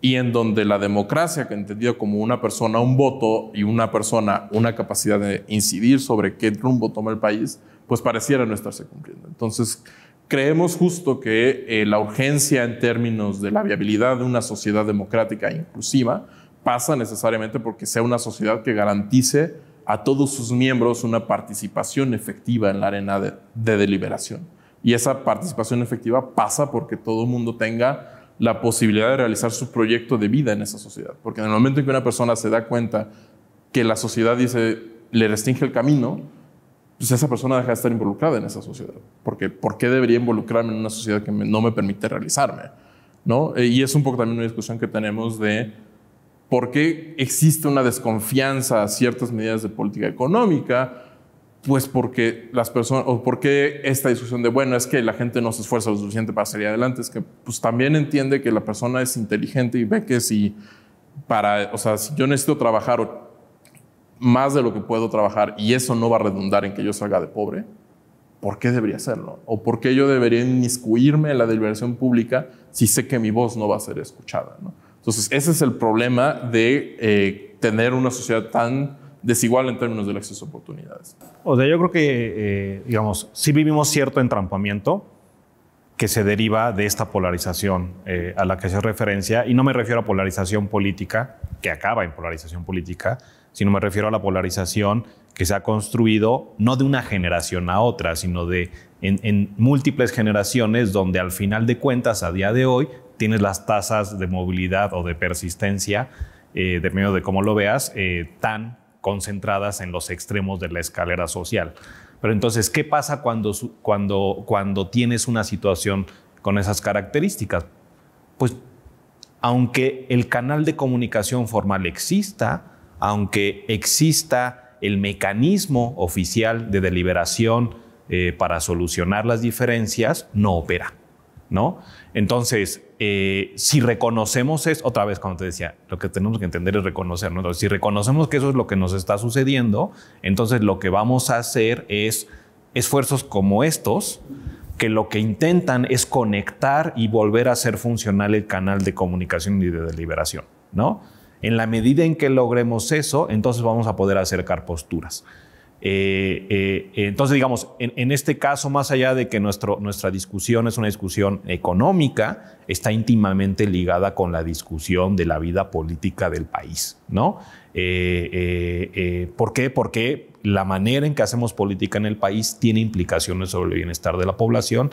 y en donde la democracia, que entendida como una persona un voto y una persona una capacidad de incidir sobre qué rumbo toma el país, pues pareciera no estarse cumpliendo. Entonces, Creemos justo que eh, la urgencia en términos de la viabilidad de una sociedad democrática e inclusiva pasa necesariamente porque sea una sociedad que garantice a todos sus miembros una participación efectiva en la arena de, deliberación. Y esa participación efectiva pasa porque todo el mundo tenga la posibilidad de realizar su proyecto de vida en esa sociedad. Porque en el momento en que una persona se da cuenta que la sociedad dice, le restringe el camino, pues esa persona deja de estar involucrada en esa sociedad. Porque, ¿por qué debería involucrarme en una sociedad que no me permite realizarme? ¿No? Eh, y es un poco también una discusión que tenemos de por qué existe una desconfianza a ciertas medidas de política económica, pues porque las personas, o porque esta discusión de, bueno, es que la gente no se esfuerza lo suficiente para salir adelante, es que pues también entiende que la persona es inteligente y ve que si para, o sea, si yo necesito trabajar más de lo que puedo trabajar y eso no va a redundar en que yo salga de pobre, ¿por qué debería hacerlo? ¿O por qué yo debería inmiscuirme en la deliberación pública si sé que mi voz no va a ser escuchada? Entonces, ese es el problema de eh, tener una sociedad tan desigual en términos del acceso a oportunidades. O sea, yo creo que, eh, digamos, sí vivimos cierto entrampamiento que se deriva de esta polarización eh, a la que se referencia, y no me refiero a polarización política, que acaba en polarización política, sino me refiero a la polarización que se ha construido no de una generación a otra, sino de en, múltiples generaciones donde al final de cuentas, a día de hoy, tienes las tasas de movilidad o de persistencia, eh, de medio de cómo lo veas, eh, tan concentradas en los extremos de la escalera social. Pero entonces, ¿qué pasa cuando, cuando tienes una situación con esas características? Pues aunque el canal de comunicación formal exista, aunque exista el mecanismo oficial de deliberación eh, para solucionar las diferencias, no opera. ¿no? Entonces, eh, si reconocemos es, otra vez cuando te decía, lo que tenemos que entender es reconocer, si reconocemos que eso es lo que nos está sucediendo, entonces lo que vamos a hacer es esfuerzos como estos, que lo que intentan es conectar y volver a hacer funcional el canal de comunicación y de deliberación, ¿no? En la medida en que logremos eso, entonces vamos a poder acercar posturas. Eh, eh, entonces, digamos, en, este caso, más allá de que nuestro, nuestra discusión es una discusión económica, está íntimamente ligada con la discusión de la vida política del país, ¿no? Eh, ¿Por qué? Porque la manera en que hacemos política en el país tiene implicaciones sobre el bienestar de la población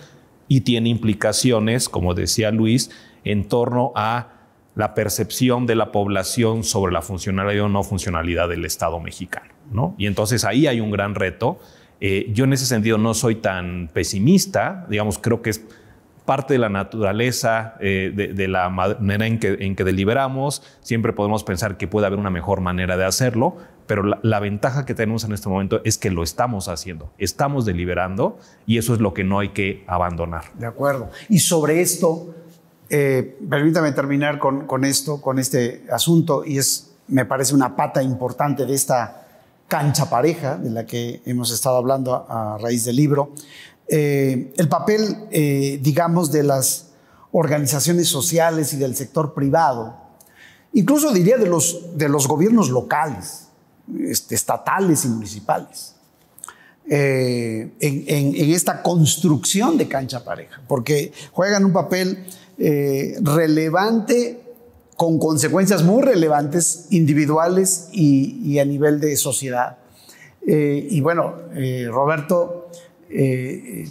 y tiene implicaciones, como decía Luis, en torno a la percepción de la población sobre la funcionalidad o no funcionalidad del Estado mexicano. ¿no? Y entonces ahí hay un gran reto. Eh, yo en ese sentido no soy tan pesimista, digamos, creo que es parte de la naturaleza, eh, de, la manera en que, en que, deliberamos, siempre podemos pensar que puede haber una mejor manera de hacerlo, pero la, la, ventaja que tenemos en este momento es que lo estamos haciendo, estamos deliberando y eso es lo que no hay que abandonar. De acuerdo. Y sobre esto, eh, permítame terminar con, esto, con este asunto, y es, me parece, una pata importante de esta cancha pareja de la que hemos estado hablando a, raíz del libro. Eh, el papel, eh, digamos, de las organizaciones sociales y del sector privado, incluso diría de los, de los gobiernos locales, este, estatales y municipales, en, en esta construcción de cancha pareja, porque juegan un papel eh, relevante con consecuencias muy relevantes individuales y, a nivel de sociedad. Eh, y bueno, eh, Roberto,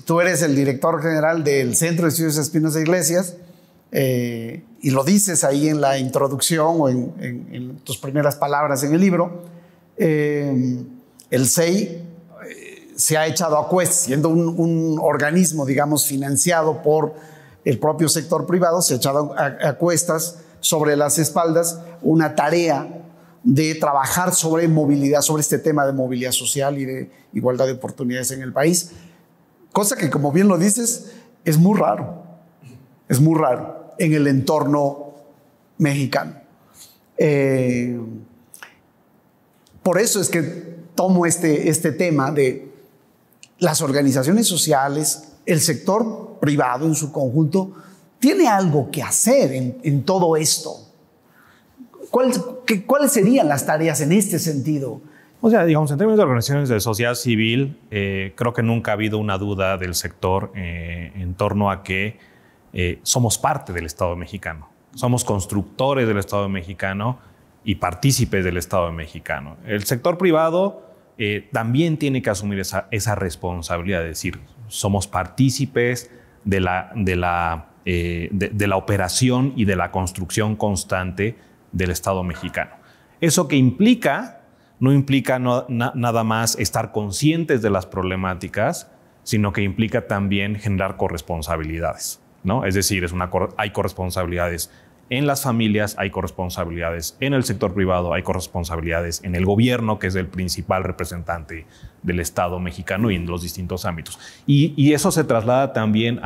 tú eres el director general del Centro de Estudios Espinos de Iglesias y lo dices ahí en la introducción o en, tus primeras palabras en el libro. el CEI se ha echado a cuestas siendo un, un organismo, digamos, financiado por el propio sector privado se echaron a, a cuestas sobre las espaldas una tarea de trabajar sobre movilidad, sobre este tema de movilidad social y de igualdad de oportunidades en el país, cosa que como bien lo dices, es muy raro, es muy raro en el entorno mexicano. Eh, por eso es que tomo este, este tema de las organizaciones sociales, el sector privado en su conjunto tiene algo que hacer en, todo esto. ¿Cuáles serían las tareas en este sentido? O sea, digamos, en términos de organizaciones de sociedad civil, eh, creo que nunca ha habido una duda del sector eh, en torno a que eh, somos parte del Estado mexicano, somos constructores del Estado mexicano y partícipes del Estado mexicano. El sector privado eh, también tiene que asumir esa, responsabilidad, es decir, somos partícipes eh, de la, operación y de la construcción constante del Estado mexicano. Eso que implica no implica nada más estar conscientes de las problemáticas, sino que implica también generar corresponsabilidades. ¿no? Es decir, es una, hay corresponsabilidades en las familias hay corresponsabilidades, en el sector privado hay corresponsabilidades, en el gobierno, que es el principal representante del Estado mexicano y en los distintos ámbitos. Y, eso se traslada también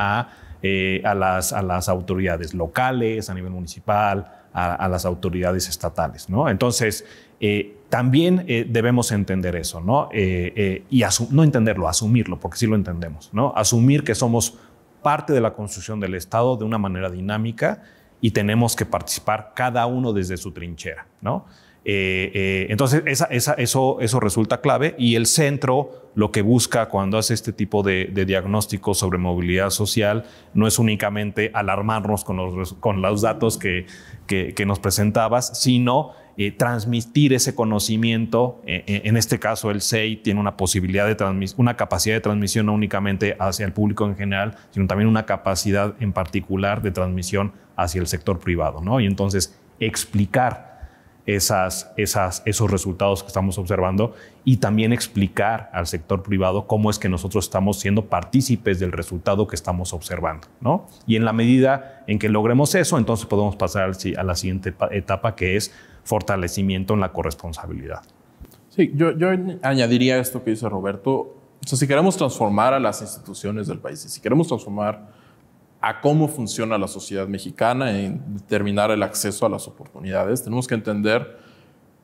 eh, a, las, autoridades locales, a nivel municipal, a, las autoridades estatales. Entonces, eh, también eh, debemos entender eso, ¿no? y no entenderlo, asumirlo, porque sí lo entendemos, ¿no? Asumir que somos parte de la construcción del Estado de una manera dinámica y tenemos que participar cada uno desde su trinchera, ¿no? Eh, eh, entonces, eso, resulta clave y el centro lo que busca cuando hace este tipo de, diagnósticos sobre movilidad social no es únicamente alarmarnos con los, con los datos que, que, nos presentabas, sino eh, transmitir ese conocimiento. E, e, en este caso, el SEI tiene una posibilidad de una capacidad de transmisión no únicamente hacia el público en general, sino también una capacidad en particular de transmisión hacia el sector privado, ¿no? Y entonces explicar esas, esas, esos resultados que estamos observando y también explicar al sector privado cómo es que nosotros estamos siendo partícipes del resultado que estamos observando. ¿no? Y en la medida en que logremos eso, entonces podemos pasar a la siguiente etapa que es fortalecimiento en la corresponsabilidad. Sí, yo, yo añadiría esto que dice Roberto. O si queremos transformar a las instituciones del país, si queremos transformar a cómo funciona la sociedad mexicana en determinar el acceso a las oportunidades, tenemos que entender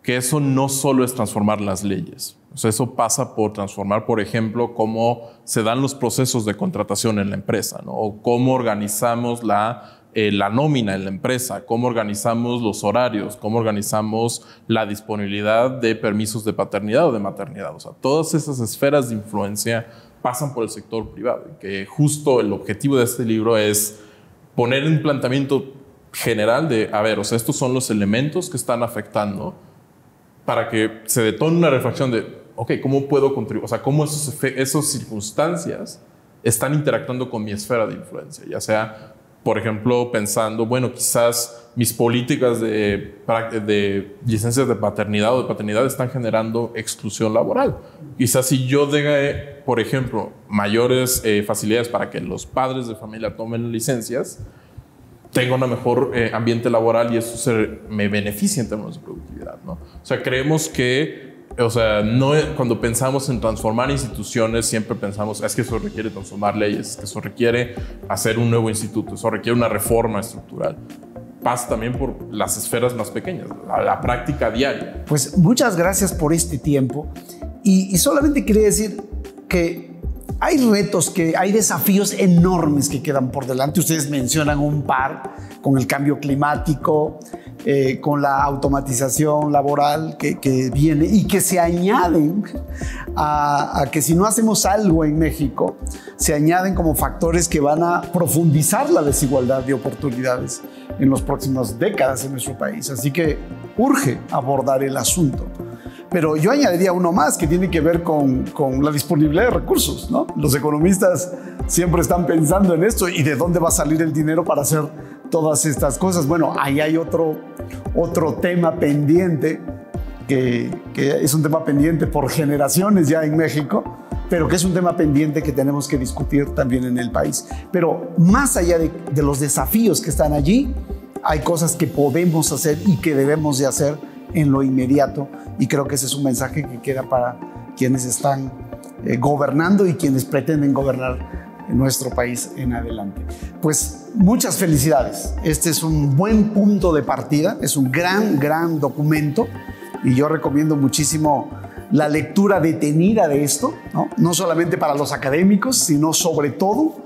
que eso no solo es transformar las leyes. eso pasa por transformar, por ejemplo, cómo se dan los procesos de contratación en la empresa, o cómo organizamos la, eh, la nómina en la empresa, cómo organizamos los horarios, cómo organizamos la disponibilidad de permisos de paternidad o de maternidad. O sea, todas esas esferas de influencia pasan por el sector privado, que justo el objetivo de este libro es poner un planteamiento general de, a ver, o sea, estos son los elementos que están afectando para que se detone una reflexión de, ok, ¿cómo puedo contribuir? O sea, ¿cómo esas circunstancias están interactuando con mi esfera de influencia? Ya sea por ejemplo, pensando, bueno, quizás mis políticas de, de, licencias de paternidad o de paternidad están generando exclusión laboral. Quizás si yo dé, por ejemplo, mayores eh, facilidades para que los padres de familia tomen licencias, tengo un mejor eh, ambiente laboral y eso se, me beneficia en términos de productividad. ¿no? O sea, creemos que o sea, no, cuando pensamos en transformar instituciones, siempre pensamos, es que eso requiere transformar leyes, que eso requiere hacer un nuevo instituto, eso requiere una reforma estructural. Pasa también por las esferas más pequeñas, la, la práctica diaria. Pues muchas gracias por este tiempo. Y, y solamente quería decir que hay retos, que hay desafíos enormes que quedan por delante. Ustedes mencionan un par con el cambio climático, eh, con la automatización laboral que, viene y que se añaden a, que si no hacemos algo en México, se añaden como factores que van a profundizar la desigualdad de oportunidades en las próximas décadas en nuestro país. Así que urge abordar el asunto. Pero yo añadiría uno más que tiene que ver con, la disponibilidad de recursos. Los economistas siempre están pensando en esto y de dónde va a salir el dinero para hacer todas estas cosas. Bueno, ahí hay otro, otro tema pendiente, que, es un tema pendiente por generaciones ya en México, pero que es un tema pendiente que tenemos que discutir también en el país. Pero más allá de, los desafíos que están allí, hay cosas que podemos hacer y que debemos de hacer en lo inmediato y creo que ese es un mensaje que queda para quienes están eh, gobernando y quienes pretenden gobernar en nuestro país en adelante. Pues muchas felicidades. Este es un buen punto de partida, es un gran, gran documento y yo recomiendo muchísimo la lectura detenida de esto, no, solamente para los académicos, sino sobre todo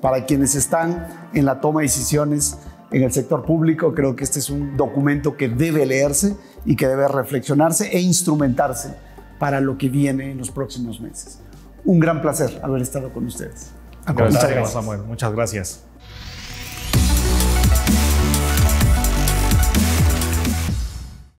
para quienes están en la toma de decisiones en el sector público. Creo que este es un documento que debe leerse y que debe reflexionarse e instrumentarse para lo que viene en los próximos meses. Un gran placer haber estado con ustedes. Muchas gracias. Samuel. Muchas gracias.